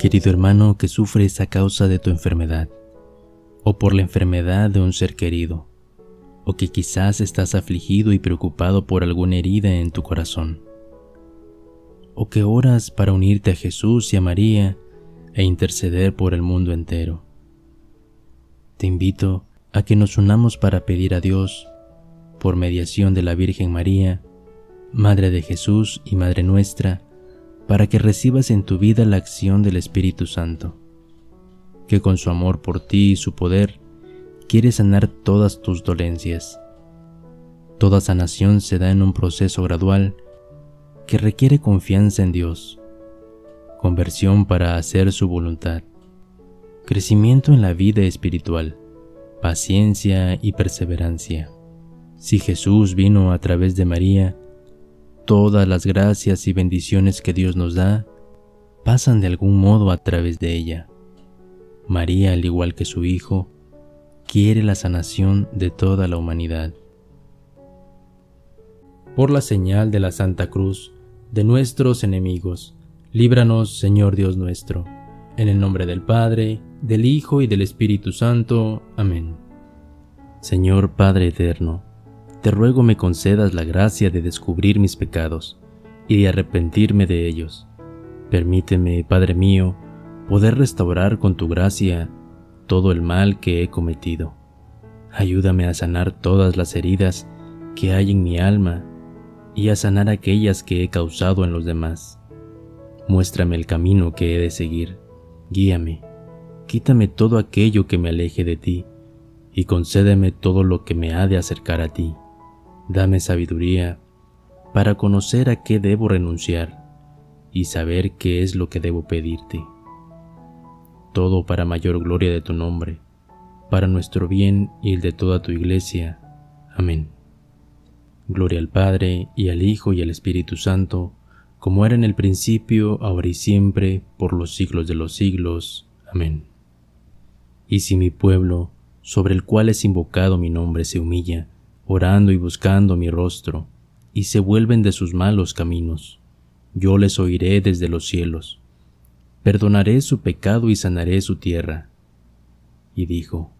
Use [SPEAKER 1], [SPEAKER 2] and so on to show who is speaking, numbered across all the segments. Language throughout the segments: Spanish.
[SPEAKER 1] Querido hermano que sufres a causa de tu enfermedad, o por la enfermedad de un ser querido, o que quizás estás afligido y preocupado por alguna herida en tu corazón, o que oras para unirte a Jesús y a María e interceder por el mundo entero. Te invito a que nos unamos para pedir a Dios, por mediación de la Virgen María, Madre de Jesús y Madre nuestra, para que recibas en tu vida la acción del Espíritu Santo, que con su amor por ti y su poder quiere sanar todas tus dolencias. Toda sanación se da en un proceso gradual que requiere confianza en Dios, conversión para hacer su voluntad, crecimiento en la vida espiritual, paciencia y perseverancia. Si Jesús vino a través de María, Todas las gracias y bendiciones que Dios nos da pasan de algún modo a través de ella. María, al igual que su Hijo, quiere la sanación de toda la humanidad. Por la señal de la Santa Cruz, de nuestros enemigos, líbranos, Señor Dios nuestro, en el nombre del Padre, del Hijo y del Espíritu Santo. Amén. Señor Padre Eterno, te ruego me concedas la gracia de descubrir mis pecados y de arrepentirme de ellos. Permíteme, Padre mío, poder restaurar con tu gracia todo el mal que he cometido. Ayúdame a sanar todas las heridas que hay en mi alma y a sanar aquellas que he causado en los demás. Muéstrame el camino que he de seguir, guíame, quítame todo aquello que me aleje de ti, y concédeme todo lo que me ha de acercar a ti. Dame sabiduría para conocer a qué debo renunciar y saber qué es lo que debo pedirte. Todo para mayor gloria de tu nombre, para nuestro bien y el de toda tu iglesia. Amén. Gloria al Padre y al Hijo y al Espíritu Santo, como era en el principio, ahora y siempre, por los siglos de los siglos. Amén. Y si mi pueblo, sobre el cual es invocado mi nombre, se humilla, orando y buscando mi rostro, y se vuelven de sus malos caminos. Yo les oiré desde los cielos. Perdonaré su pecado y sanaré su tierra. Y dijo,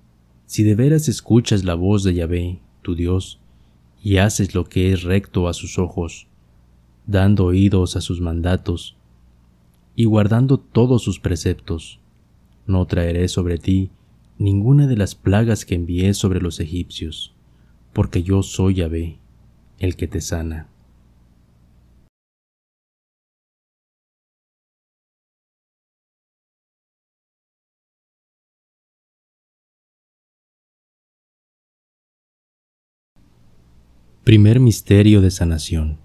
[SPEAKER 1] Si de veras escuchas la voz de Yahvé, tu Dios, y haces lo que es recto a sus ojos, dando oídos a sus mandatos, y guardando todos sus preceptos, no traeré sobre ti ninguna de las plagas que envié sobre los egipcios porque yo soy Yahvé, el que te sana. Primer misterio de sanación.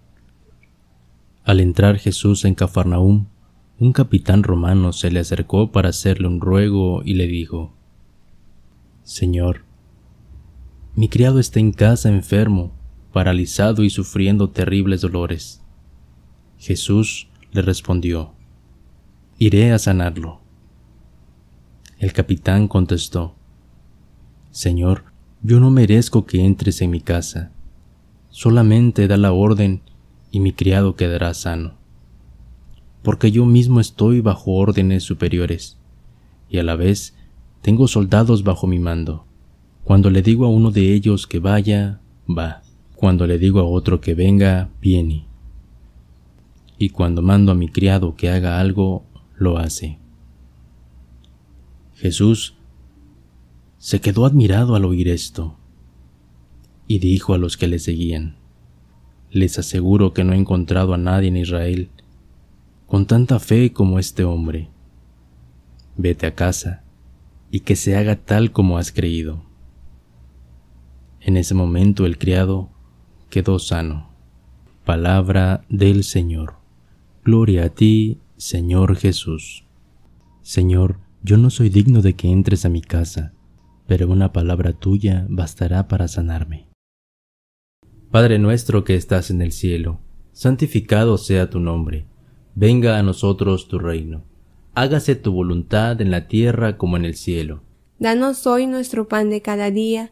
[SPEAKER 1] Al entrar Jesús en Cafarnaúm, un capitán romano se le acercó para hacerle un ruego y le dijo, Señor, mi criado está en casa enfermo, paralizado y sufriendo terribles dolores. Jesús le respondió, Iré a sanarlo. El capitán contestó, Señor, yo no merezco que entres en mi casa. Solamente da la orden y mi criado quedará sano. Porque yo mismo estoy bajo órdenes superiores, y a la vez tengo soldados bajo mi mando. Cuando le digo a uno de ellos que vaya, va. Cuando le digo a otro que venga, viene. Y cuando mando a mi criado que haga algo, lo hace. Jesús se quedó admirado al oír esto y dijo a los que le seguían, Les aseguro que no he encontrado a nadie en Israel con tanta fe como este hombre. Vete a casa y que se haga tal como has creído. En ese momento el criado quedó sano. Palabra del Señor. Gloria a ti, Señor Jesús. Señor, yo no soy digno de que entres a mi casa, pero una palabra tuya bastará para sanarme. Padre nuestro que estás en el cielo, santificado sea tu nombre. Venga a nosotros tu reino. Hágase tu voluntad en la tierra como en el cielo.
[SPEAKER 2] Danos hoy nuestro pan de cada día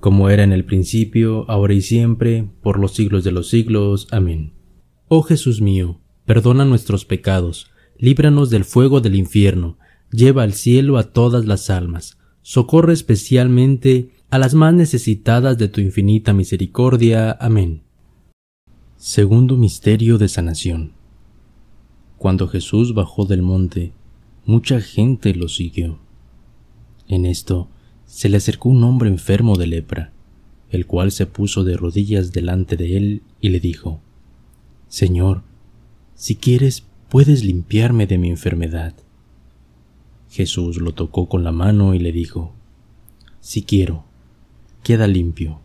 [SPEAKER 1] como era en el principio, ahora y siempre, por los siglos de los siglos. Amén. Oh Jesús mío, perdona nuestros pecados, líbranos del fuego del infierno, lleva al cielo a todas las almas, socorre especialmente a las más necesitadas de tu infinita misericordia. Amén. Segundo Misterio de Sanación. Cuando Jesús bajó del monte, mucha gente lo siguió. En esto, se le acercó un hombre enfermo de lepra, el cual se puso de rodillas delante de él y le dijo, Señor, si quieres, puedes limpiarme de mi enfermedad. Jesús lo tocó con la mano y le dijo, Si quiero, queda limpio.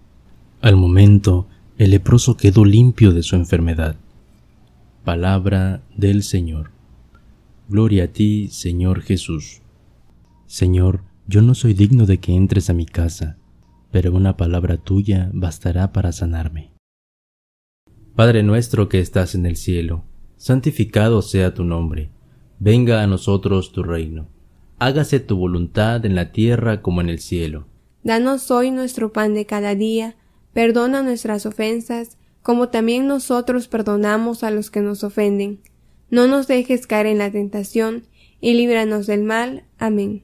[SPEAKER 1] Al momento, el leproso quedó limpio de su enfermedad. Palabra del Señor. Gloria a ti, Señor Jesús. Señor, yo no soy digno de que entres a mi casa, pero una palabra tuya bastará para sanarme. Padre nuestro que estás en el cielo, santificado sea tu nombre, venga a nosotros tu reino, hágase tu voluntad en la tierra como en el cielo.
[SPEAKER 2] Danos hoy nuestro pan de cada día, perdona nuestras ofensas, como también nosotros perdonamos a los que nos ofenden. No nos dejes caer en la tentación, y líbranos del mal. Amén.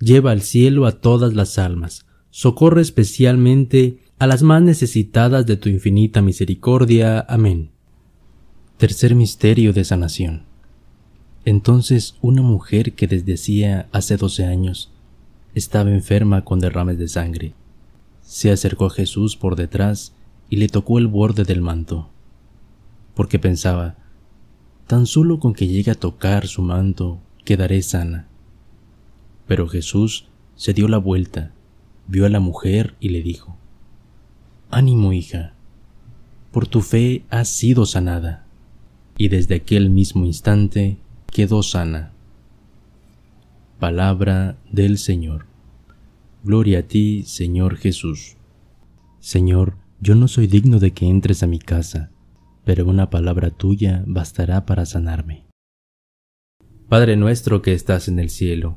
[SPEAKER 1] lleva al cielo a todas las almas, socorre especialmente a las más necesitadas de tu infinita misericordia. Amén. Tercer misterio de sanación. Entonces una mujer que desde hacía hace doce años estaba enferma con derrames de sangre, se acercó a Jesús por detrás y le tocó el borde del manto, porque pensaba, tan solo con que llegue a tocar su manto quedaré sana. Pero Jesús se dio la vuelta, vio a la mujer y le dijo, Ánimo, hija, por tu fe has sido sanada. Y desde aquel mismo instante quedó sana. Palabra del Señor. Gloria a ti, Señor Jesús. Señor, yo no soy digno de que entres a mi casa, pero una palabra tuya bastará para sanarme. Padre nuestro que estás en el cielo,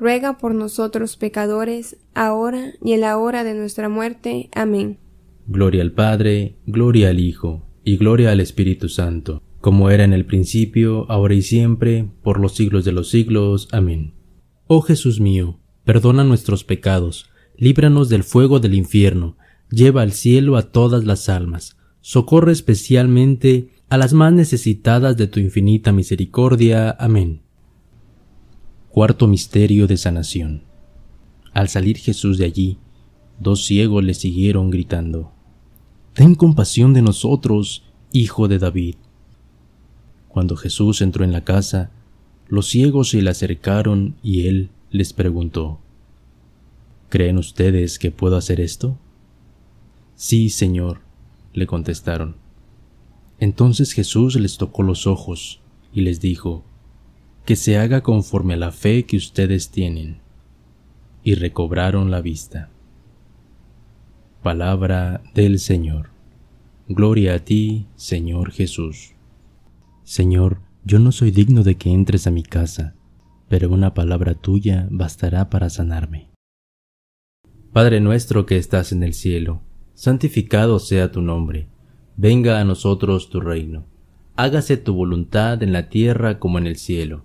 [SPEAKER 2] ruega por nosotros pecadores, ahora y en la hora de nuestra muerte. Amén.
[SPEAKER 1] Gloria al Padre, gloria al Hijo, y gloria al Espíritu Santo, como era en el principio, ahora y siempre, por los siglos de los siglos. Amén. Oh Jesús mío, perdona nuestros pecados, líbranos del fuego del infierno, lleva al cielo a todas las almas, socorre especialmente a las más necesitadas de tu infinita misericordia. Amén. Cuarto Misterio de Sanación. Al salir Jesús de allí, dos ciegos le siguieron gritando, Ten compasión de nosotros, hijo de David. Cuando Jesús entró en la casa, los ciegos se le acercaron y él les preguntó, ¿Creen ustedes que puedo hacer esto? Sí, Señor, le contestaron. Entonces Jesús les tocó los ojos y les dijo, que se haga conforme a la fe que ustedes tienen. Y recobraron la vista. Palabra del Señor. Gloria a ti, Señor Jesús. Señor, yo no soy digno de que entres a mi casa, pero una palabra tuya bastará para sanarme. Padre nuestro que estás en el cielo, santificado sea tu nombre, venga a nosotros tu reino, hágase tu voluntad en la tierra como en el cielo.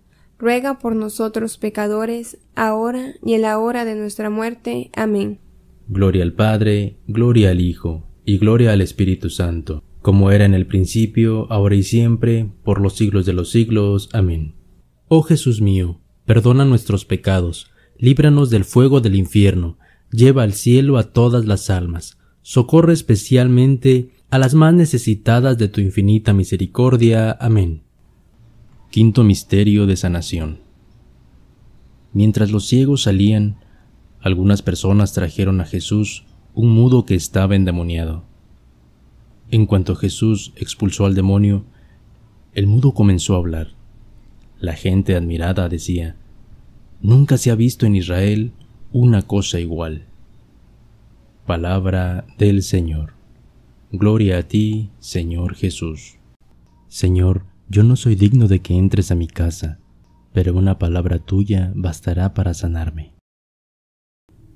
[SPEAKER 2] ruega por nosotros pecadores, ahora y en la hora de nuestra muerte. Amén.
[SPEAKER 1] Gloria al Padre, gloria al Hijo, y gloria al Espíritu Santo, como era en el principio, ahora y siempre, por los siglos de los siglos. Amén. Oh Jesús mío, perdona nuestros pecados, líbranos del fuego del infierno, lleva al cielo a todas las almas, socorre especialmente a las más necesitadas de tu infinita misericordia. Amén. Quinto Misterio de Sanación. Mientras los ciegos salían, algunas personas trajeron a Jesús un mudo que estaba endemoniado. En cuanto Jesús expulsó al demonio, el mudo comenzó a hablar. La gente admirada decía, Nunca se ha visto en Israel una cosa igual. Palabra del Señor. Gloria a ti, Señor Jesús. Señor, yo no soy digno de que entres a mi casa, pero una palabra tuya bastará para sanarme.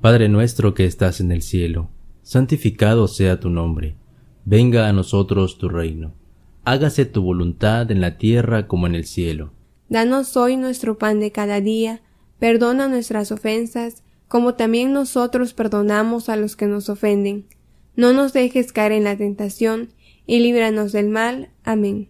[SPEAKER 1] Padre nuestro que estás en el cielo, santificado sea tu nombre, venga a nosotros tu reino, hágase tu voluntad en la tierra como en el cielo.
[SPEAKER 2] Danos hoy nuestro pan de cada día, perdona nuestras ofensas, como también nosotros perdonamos a los que nos ofenden. No nos dejes caer en la tentación, y líbranos del mal. Amén.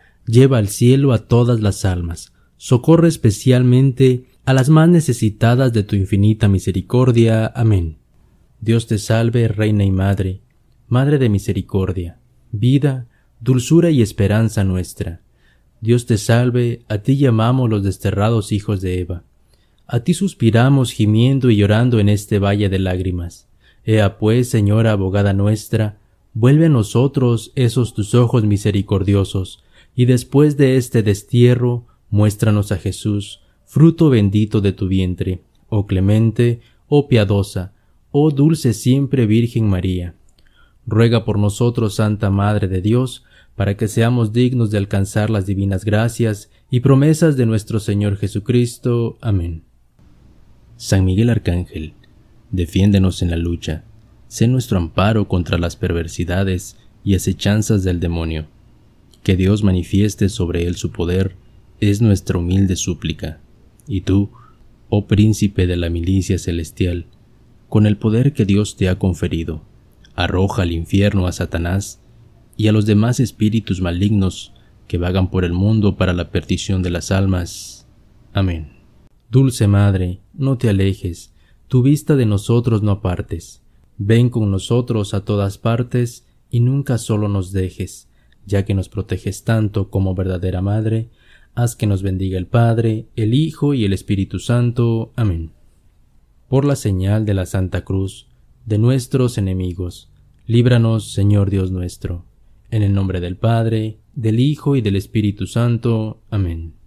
[SPEAKER 1] lleva al cielo a todas las almas, socorre especialmente a las más necesitadas de tu infinita misericordia. Amén. Dios te salve, Reina y Madre, Madre de Misericordia, vida, dulzura y esperanza nuestra. Dios te salve, a ti llamamos los desterrados hijos de Eva. A ti suspiramos gimiendo y llorando en este valle de lágrimas. Ea pues, Señora abogada nuestra, vuelve a nosotros esos tus ojos misericordiosos, y después de este destierro, muéstranos a Jesús, fruto bendito de tu vientre, oh clemente, oh piadosa, oh dulce siempre Virgen María. Ruega por nosotros, Santa Madre de Dios, para que seamos dignos de alcanzar las divinas gracias y promesas de nuestro Señor Jesucristo. Amén. San Miguel Arcángel, defiéndenos en la lucha, sé nuestro amparo contra las perversidades y acechanzas del demonio que Dios manifieste sobre él su poder, es nuestra humilde súplica. Y tú, oh príncipe de la milicia celestial, con el poder que Dios te ha conferido, arroja al infierno a Satanás y a los demás espíritus malignos que vagan por el mundo para la perdición de las almas. Amén. Dulce Madre, no te alejes, tu vista de nosotros no apartes. Ven con nosotros a todas partes y nunca solo nos dejes ya que nos proteges tanto como verdadera Madre, haz que nos bendiga el Padre, el Hijo y el Espíritu Santo. Amén. Por la señal de la Santa Cruz, de nuestros enemigos, líbranos, Señor Dios nuestro. En el nombre del Padre, del Hijo y del Espíritu Santo. Amén.